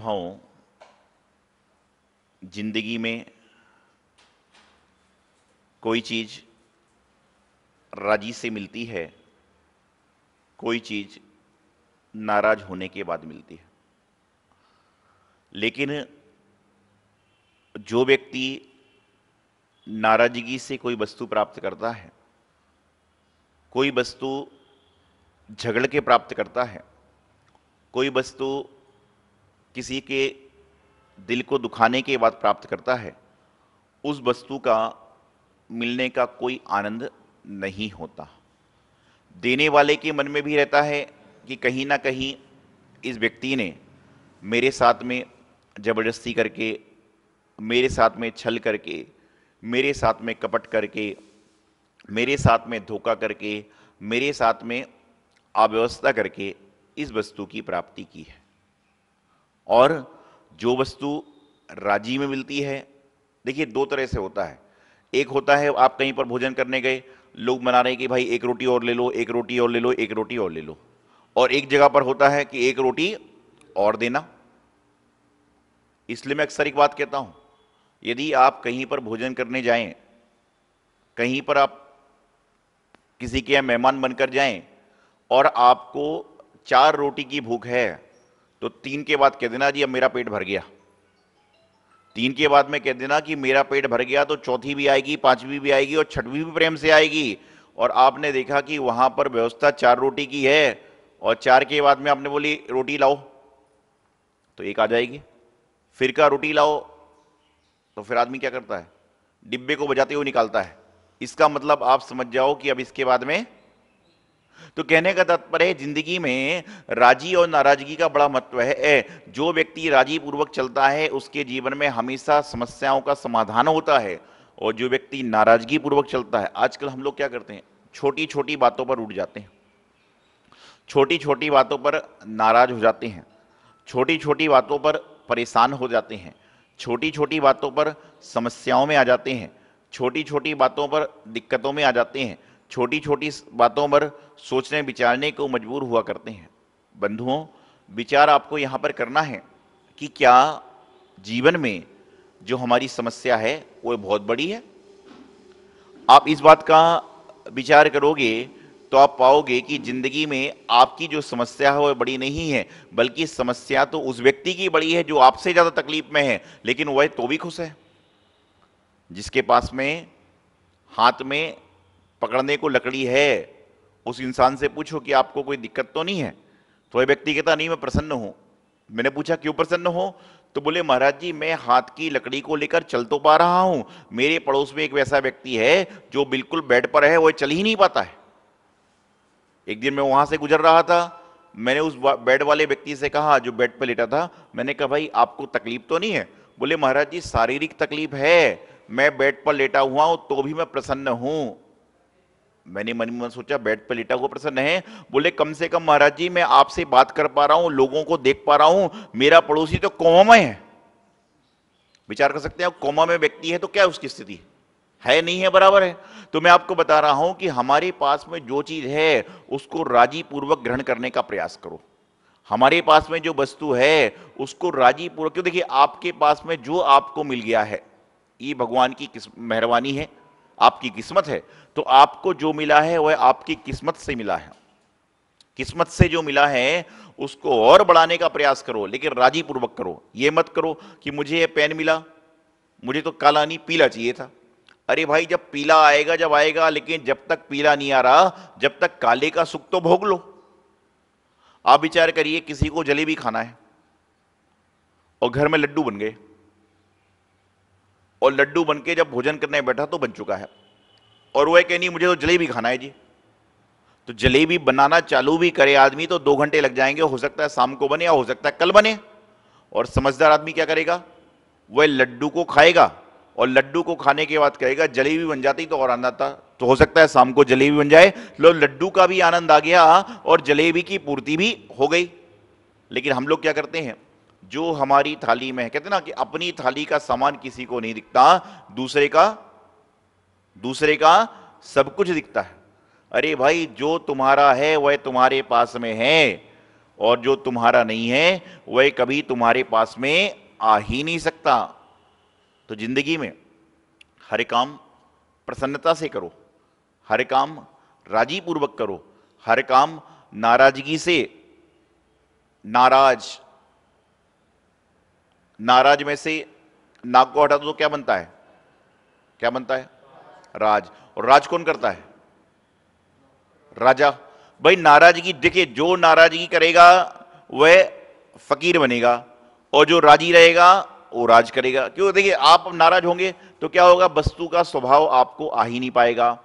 अनुभवों जिंदगी में कोई चीज राजी से मिलती है कोई चीज नाराज होने के बाद मिलती है लेकिन जो व्यक्ति नाराजगी से कोई वस्तु प्राप्त करता है कोई वस्तु झगड़ के प्राप्त करता है कोई वस्तु किसी के दिल को दुखाने के बाद प्राप्त करता है उस वस्तु का मिलने का कोई आनंद नहीं होता देने वाले के मन में भी रहता है कि कहीं ना कहीं इस व्यक्ति ने मेरे साथ में ज़बरदस्ती करके मेरे साथ में छल करके मेरे साथ में कपट करके मेरे साथ में धोखा करके मेरे साथ में अव्यवस्था करके इस वस्तु की प्राप्ति की है और जो वस्तु राजी में मिलती है देखिए दो तरह से होता है एक होता है आप कहीं पर भोजन करने गए लोग मना रहे हैं कि भाई एक रोटी और ले लो एक रोटी और ले लो एक रोटी और ले लो और एक जगह पर होता है कि एक रोटी और देना इसलिए मैं अक्सर एक बात कहता हूं यदि आप कहीं पर भोजन करने जाएं कहीं पर आप किसी के मेहमान बनकर जाएं और आपको चार रोटी की भूख है तो तीन के बाद कह देना जी अब मेरा पेट भर गया तीन के बाद में कह देना कि मेरा पेट भर गया तो चौथी भी आएगी पांचवी भी आएगी और छठवीं भी प्रेम से आएगी और आपने देखा कि वहां पर व्यवस्था चार रोटी की है और चार के बाद में आपने बोली रोटी लाओ तो एक आ जाएगी फिर का रोटी लाओ तो फिर आदमी क्या करता है डिब्बे को बजाते हुए निकालता है इसका मतलब आप समझ जाओ कि अब इसके बाद में तो कहने का तात्पर्य जिंदगी में राजी और नाराजगी का बड़ा महत्व है जो व्यक्ति राजी पूर्वक चलता है उसके जीवन में हमेशा समस्याओं का समाधान होता है और जो व्यक्ति नाराजगी पूर्वक चलता है आजकल हम लोग क्या करते हैं छोटी छोटी बातों पर उठ जाते हैं छोटी छोटी बातों पर नाराज हो जाते हैं छोटी छोटी बातों पर परेशान हो जाते हैं छोटी छोटी बातों पर समस्याओं में आ जाते हैं छोटी छोटी बातों पर दिक्कतों में आ जाते हैं छोटी छोटी बातों पर सोचने विचारने को मजबूर हुआ करते हैं बंधुओं विचार आपको यहाँ पर करना है कि क्या जीवन में जो हमारी समस्या है वो बहुत बड़ी है आप इस बात का विचार करोगे तो आप पाओगे कि जिंदगी में आपकी जो समस्या है वह बड़ी नहीं है बल्कि समस्या तो उस व्यक्ति की बड़ी है जो आपसे ज़्यादा तकलीफ में है लेकिन वह तो भी खुश है जिसके पास में हाथ में पकड़ने को लकड़ी है उस इंसान से पूछो कि आपको कोई दिक्कत तो नहीं है तो वह व्यक्ति कहता नहीं मैं प्रसन्न हूं मैंने पूछा क्यों प्रसन्न हो तो बोले महाराज जी मैं हाथ की लकड़ी को लेकर चल तो पा रहा हूं मेरे पड़ोस में एक वैसा व्यक्ति है जो बिल्कुल बेड पर है वो चल ही नहीं पाता है एक दिन मैं वहां से गुजर रहा था मैंने उस बेड वाले व्यक्ति से कहा जो बेड पर लेटा था मैंने कहा भाई आपको तकलीफ तो नहीं है बोले महाराज जी शारीरिक तकलीफ है मैं बेड पर लेटा हुआ हूं तो भी मैं प्रसन्न हूं मैंने मन में सोचा बेड पर लेटा हुआ प्रसन्न है बोले कम से कम महाराज जी मैं आपसे बात कर पा रहा हूं लोगों को देख पा रहा हूं मेरा पड़ोसी तो कोमा में है विचार कर सकते हैं कोमा में व्यक्ति है तो क्या उसकी स्थिति है है नहीं है बराबर है तो मैं आपको बता रहा हूं कि हमारे पास में जो चीज है उसको राजी पूर्वक ग्रहण करने का प्रयास करो हमारे पास में जो वस्तु है उसको राजी पूर्वक क्यों देखिए आपके पास में जो आपको मिल गया है ये भगवान की किस मेहरबानी है आपकी किस्मत है तो आपको जो मिला है वह आपकी किस्मत से मिला है किस्मत से जो मिला है उसको और बढ़ाने का प्रयास करो लेकिन राजी पूर्वक करो ये मत करो कि मुझे ये पेन मिला मुझे तो काला नहीं पीला चाहिए था अरे भाई जब पीला आएगा जब आएगा लेकिन जब तक पीला नहीं आ रहा जब तक काले का सुख तो भोग लो आप विचार करिए किसी को जलेबी खाना है और घर में लड्डू बन गए और लड्डू बन के जब भोजन करने बैठा तो बन चुका है और वह कह नहीं मुझे तो जलेबी खाना है जी तो जलेबी बनाना चालू भी करे आदमी तो दो घंटे लग जाएंगे हो सकता है शाम को बने या हो सकता है कल बने और समझदार आदमी क्या करेगा वह लड्डू को खाएगा और लड्डू को खाने के बाद कहेगा जलेबी बन जाती तो और आनंद आता तो हो सकता है शाम को जलेबी बन जाए लो लड्डू का भी आनंद आ गया और जलेबी की पूर्ति भी हो गई लेकिन हम लोग क्या करते हैं जो हमारी थाली में है कहते ना कि अपनी थाली का सामान किसी को नहीं दिखता दूसरे का दूसरे का सब कुछ दिखता है अरे भाई जो तुम्हारा है वह तुम्हारे पास में है और जो तुम्हारा नहीं है वह कभी तुम्हारे पास में आ ही नहीं सकता तो जिंदगी में हर काम प्रसन्नता से करो हर काम राजीपूर्वक करो हर काम नाराजगी से नाराज नाराज में से नाग को हटा दो तो क्या बनता है क्या बनता है राज और राज कौन करता है राजा भाई नाराजगी देखिए जो नाराजगी करेगा वह फकीर बनेगा और जो राजी रहेगा वो राज करेगा क्यों देखिए आप नाराज होंगे तो क्या होगा वस्तु का स्वभाव आपको आ ही नहीं पाएगा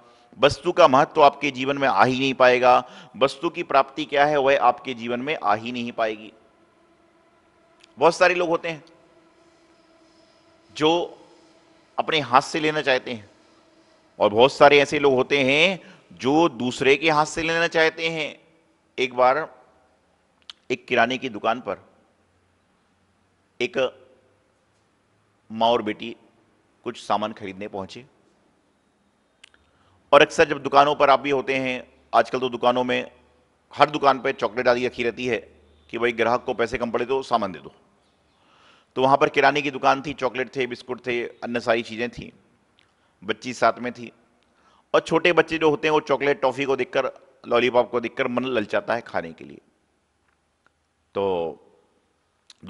वस्तु का महत्व तो आपके जीवन में आ ही नहीं पाएगा वस्तु की प्राप्ति क्या है वह आपके जीवन में आ ही नहीं पाएगी बहुत सारे लोग होते हैं जो अपने हाथ से लेना चाहते हैं और बहुत सारे ऐसे लोग होते हैं जो दूसरे के हाथ से लेना चाहते हैं एक बार एक किराने की दुकान पर एक माँ और बेटी कुछ सामान खरीदने पहुंचे और अक्सर जब दुकानों पर आप भी होते हैं आजकल तो दुकानों में हर दुकान पर चॉकलेट आदि रखी रहती है कि भाई ग्राहक को पैसे कम पड़े तो सामान दे दो तो वहाँ पर किराने की दुकान थी चॉकलेट थे बिस्कुट थे अन्य सारी चीज़ें थी बच्ची साथ में थी और छोटे बच्चे जो होते हैं वो चॉकलेट टॉफ़ी को देखकर लॉलीपॉप को देखकर मन ललचाता है खाने के लिए तो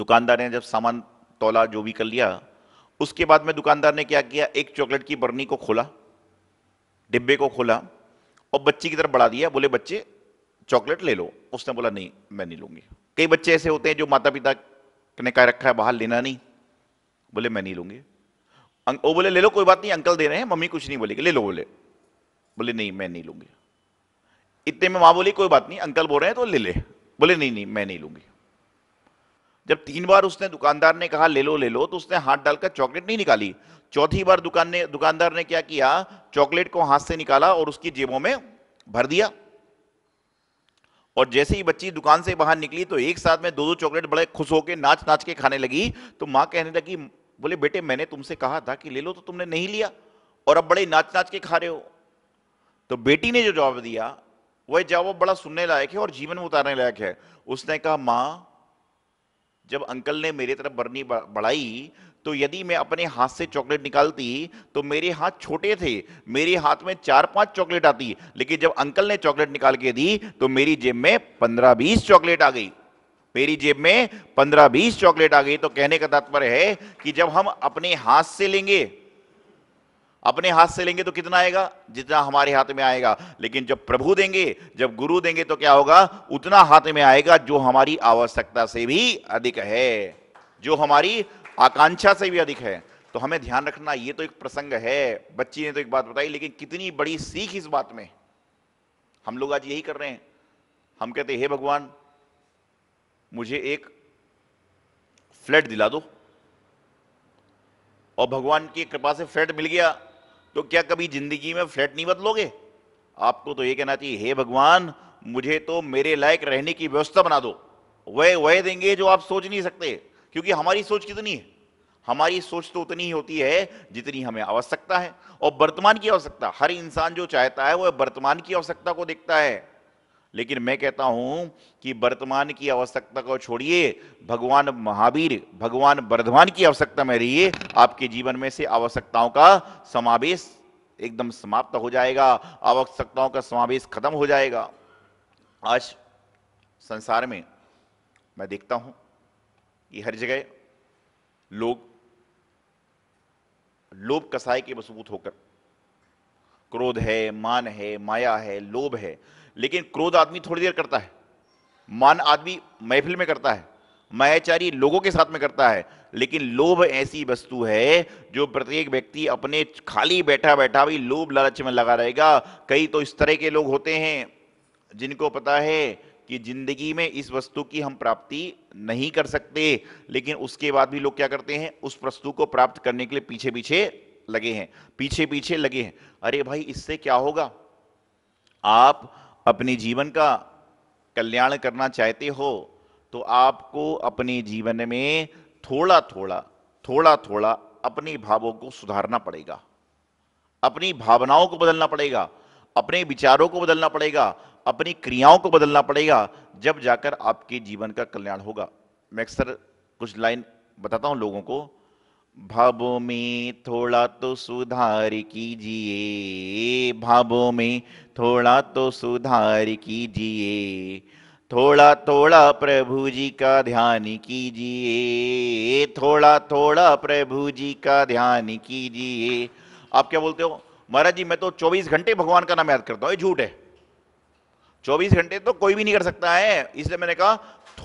दुकानदार ने जब सामान तोला जो भी कर लिया उसके बाद में दुकानदार ने क्या किया एक चॉकलेट की बर्नी को खोला डिब्बे को खोला और बच्ची की तरफ बढ़ा दिया बोले बच्चे चॉकलेट ले लो उसने बोला नहीं मैं नहीं लूँगी कई बच्चे ऐसे होते हैं जो माता पिता कहने का रखा है बाहर लेना नहीं बोले मैं नहीं लूंगी वो बोले ले लो कोई बात नहीं अंकल दे रहे हैं मम्मी कुछ नहीं बोलेगी ले लो बोले बोले नहीं मैं नहीं लूंगी इतने में माँ बोली कोई बात नहीं अंकल बोल रहे हैं तो ले ले बोले नहीं नहीं मैं नहीं लूंगी जब तीन बार उसने दुकानदार ने कहा ले लो ले लो तो उसने हाथ डालकर चॉकलेट नहीं निकाली चौथी बार दुकान ने दुकानदार ने क्या किया चॉकलेट को हाथ से निकाला और उसकी जेबों में भर दिया और जैसे ही बच्ची दुकान से बाहर निकली तो एक साथ में दो दो चॉकलेट बड़े खुश होकर नाच नाच के खाने लगी तो माँ कहने लगी बोले बेटे मैंने तुमसे कहा था कि ले लो तो तुमने नहीं लिया और अब बड़े नाच नाच के खा रहे हो तो बेटी ने जो जवाब दिया वह जवाब बड़ा सुनने लायक है और जीवन में उतारने लायक है उसने कहा मां जब अंकल ने मेरी तरफ बरनी बढ़ाई तो यदि मैं अपने हाथ से चॉकलेट निकालती तो मेरे हाथ छोटे थे मेरे हाथ में चार पांच चॉकलेट आती लेकिन जब अंकल ने चॉकलेट निकाल के दी तो मेरी जेब में पंद्रह बीस चॉकलेट आ गई मेरी जेब में पंद्रह बीस चॉकलेट आ गई तो कहने का तात्पर्य है कि जब हम अपने हाथ से लेंगे अपने हाथ से लेंगे तो कितना आएगा जितना हमारे हाथ में आएगा लेकिन जब प्रभु देंगे जब गुरु देंगे तो क्या होगा उतना हाथ में आएगा जो हमारी आवश्यकता से भी अधिक है जो हमारी आकांक्षा से भी अधिक है तो हमें ध्यान रखना ये तो एक प्रसंग है बच्ची ने तो एक बात बताई लेकिन कितनी बड़ी सीख इस बात में हम लोग आज यही कर रहे हैं हम कहते हे भगवान मुझे एक फ्लैट दिला दो और भगवान की कृपा से फ्लैट मिल गया तो क्या कभी जिंदगी में फ्लैट नहीं बदलोगे आपको तो ये कहना चाहिए हे भगवान मुझे तो मेरे लायक रहने की व्यवस्था बना दो वह वह देंगे जो आप सोच नहीं सकते क्योंकि हमारी सोच कितनी है हमारी सोच तो उतनी ही होती है जितनी हमें आवश्यकता है और वर्तमान की आवश्यकता हर इंसान जो चाहता है वह वर्तमान की आवश्यकता को देखता है लेकिन मैं कहता हूं कि वर्तमान की आवश्यकता को छोड़िए भगवान महावीर भगवान वर्धमान की आवश्यकता में रहिए आपके जीवन में से आवश्यकताओं का समावेश एकदम समाप्त हो जाएगा आवश्यकताओं का समावेश खत्म हो जाएगा आज संसार में मैं देखता हूं कि हर जगह लोग लोभ कसाई के मजबूत होकर क्रोध है मान है माया है लोभ है लेकिन क्रोध आदमी थोड़ी देर करता है मान आदमी महफिल में करता है मायाचारी लोगों के साथ में करता है लेकिन लोभ ऐसी वस्तु है जो प्रत्येक व्यक्ति अपने खाली बैठा बैठा भी लोभ लालच में लगा रहेगा कई तो इस तरह के लोग होते हैं जिनको पता है कि जिंदगी में इस वस्तु की हम प्राप्ति नहीं कर सकते लेकिन उसके बाद भी लोग क्या करते हैं उस वस्तु को प्राप्त करने के लिए पीछे पीछे लगे हैं पीछे पीछे लगे हैं अरे भाई इससे क्या होगा आप अपने जीवन का कल्याण करना चाहते हो तो आपको अपने जीवन में थोड़ा थोड़ा थोड़ा थोड़ा अपने भावों को सुधारना पड़ेगा अपनी भावनाओं को बदलना पड़ेगा अपने विचारों को बदलना पड़ेगा अपनी क्रियाओं को बदलना पड़ेगा जब जाकर आपके जीवन का कल्याण होगा मैं अक्सर कुछ लाइन बताता हूं लोगों को भावों में थोड़ा तो सुधार कीजिए भावों में थोड़ा तो सुधार कीजिए थोड़ा थोड़ा प्रभु जी का ध्यान कीजिए थोड़ा थोड़ा प्रभु जी का ध्यान कीजिए आप क्या बोलते हो महाराज जी मैं तो 24 घंटे भगवान का नाम याद करता हूँ ये झूठ है 24 घंटे तो कोई भी नहीं कर सकता है इसलिए मैंने कहा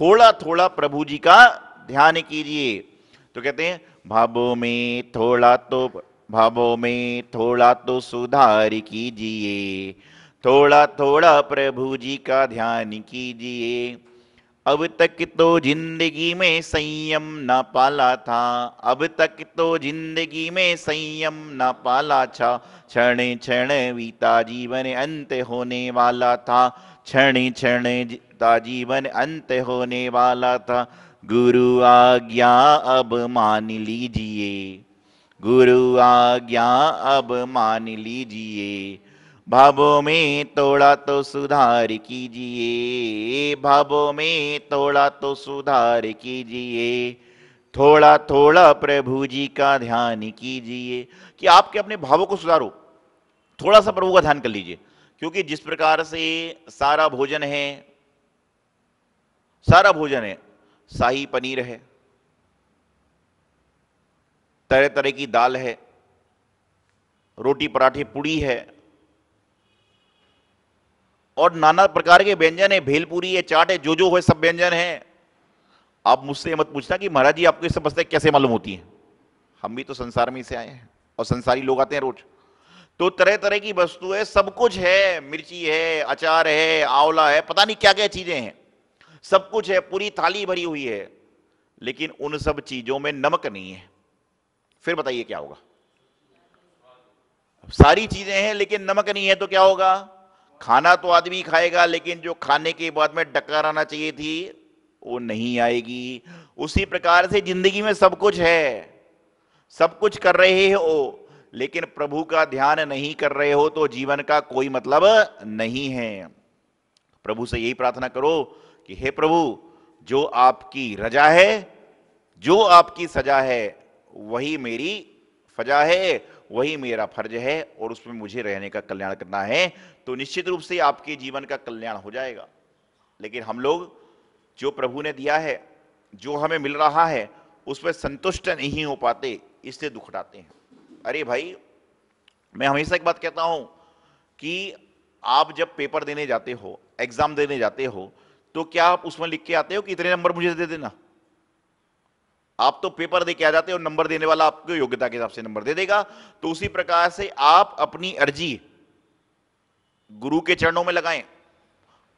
थोड़ा थोड़ा प्रभु जी का ध्यान कीजिए तो कहते हैं भावों में थोड़ा तो भावो में थोड़ा तो सुधार कीजिए थोड़ा थोड़ा प्रभु जी का ध्यान कीजिए अब तक तो जिंदगी में संयम ना पाला था अब तक तो जिंदगी में संयम ना पाला था क्षण क्षण बीता जीवन अंत होने वाला था क्षणी क्षण का जीवन अंत होने वाला था गुरु आज्ञा अब मान लीजिए गुरु आज्ञा अब मान लीजिए भावों में थोड़ा तो सुधार कीजिए भावों में थोड़ा तो सुधार कीजिए थोड़ा थोड़ा प्रभु जी का ध्यान कीजिए कि आपके अपने भावों को सुधारो थोड़ा सा प्रभु का ध्यान कर लीजिए क्योंकि जिस प्रकार से सारा भोजन है सारा भोजन है शाही पनीर है तरह तरह की दाल है रोटी पराठे पूड़ी है और नाना प्रकार के व्यंजन है भेलपूरी है चाट है जो जो है सब व्यंजन है आप मुझसे मत पूछना कि महाराज जी आपको ये सब कैसे मालूम होती हैं हम भी तो संसार में से आए हैं और संसारी लोग आते हैं रोज़ तो तरह तरह की वस्तु है सब कुछ है मिर्ची है अचार है आंवला है पता नहीं क्या क्या चीजें हैं सब कुछ है पूरी थाली भरी हुई है लेकिन उन सब चीजों में नमक नहीं है फिर बताइए क्या होगा सारी चीजें हैं लेकिन नमक नहीं है तो क्या होगा खाना तो आदमी खाएगा लेकिन जो खाने के बाद में डकार आना चाहिए थी वो नहीं आएगी उसी प्रकार से जिंदगी में सब कुछ है सब कुछ कर रहे हो लेकिन प्रभु का ध्यान नहीं कर रहे हो तो जीवन का कोई मतलब नहीं है प्रभु से यही प्रार्थना करो कि हे प्रभु जो आपकी रजा है जो आपकी सजा है वही मेरी फजा है वही मेरा फर्ज है और उसमें मुझे रहने का कल्याण करना है तो निश्चित रूप से आपके जीवन का कल्याण हो जाएगा लेकिन हम लोग जो प्रभु ने दिया है जो हमें मिल रहा है उसमें संतुष्ट नहीं हो पाते इससे दुखड़ाते हैं अरे भाई मैं हमेशा एक बात कहता हूं कि आप जब पेपर देने जाते हो एग्जाम देने जाते हो तो क्या आप उसमें लिख के आते हो कि इतने नंबर मुझे दे देना आप तो पेपर दे के आ जाते हो नंबर देने वाला आपको योग्यता के हिसाब से नंबर दे देगा तो उसी प्रकार से आप अपनी अर्जी गुरु के चरणों में लगाएं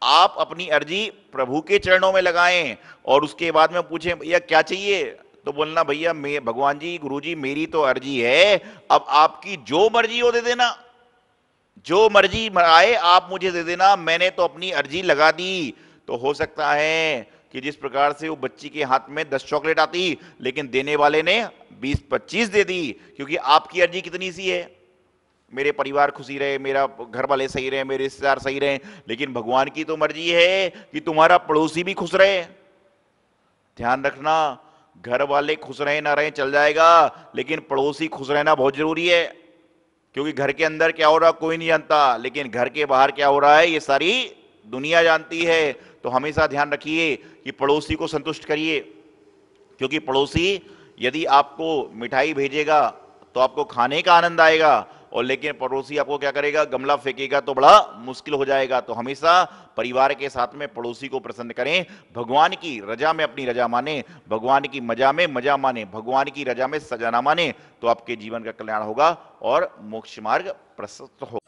आप अपनी अर्जी प्रभु के चरणों में लगाएं और उसके बाद में पूछें भैया क्या चाहिए तो बोलना भैया मैं भगवान जी गुरु जी मेरी तो अर्जी है अब आपकी जो मर्जी हो दे देना जो मर्जी आए आप मुझे दे देना मैंने तो अपनी अर्जी लगा दी तो हो सकता है कि जिस प्रकार से वो बच्ची के हाथ में दस चॉकलेट आती लेकिन देने वाले ने बीस पच्चीस दे दी क्योंकि आपकी अर्जी कितनी सी है मेरे परिवार खुशी रहे मेरा घर वाले सही रहे मेरे रिश्तेदार सही रहे लेकिन भगवान की तो मर्जी है कि तुम्हारा पड़ोसी भी खुश रहे ध्यान रखना घर वाले खुश रहे ना रहे चल जाएगा लेकिन पड़ोसी खुश रहना बहुत जरूरी है क्योंकि घर के अंदर क्या हो रहा कोई नहीं जानता लेकिन घर के बाहर क्या हो रहा है ये सारी दुनिया जानती है तो हमेशा ध्यान रखिए कि पड़ोसी को संतुष्ट करिए क्योंकि पड़ोसी यदि आपको मिठाई भेजेगा तो आपको खाने का आनंद आएगा और लेकिन पड़ोसी आपको क्या करेगा गमला फेंकेगा तो बड़ा मुश्किल हो जाएगा तो हमेशा परिवार के साथ में पड़ोसी को प्रसन्न करें भगवान की रजा में अपनी रजा माने भगवान की मजा में मजा माने भगवान की रजा में सजाना माने तो आपके जीवन का कल्याण होगा और मोक्ष मार्ग प्रशस्त हो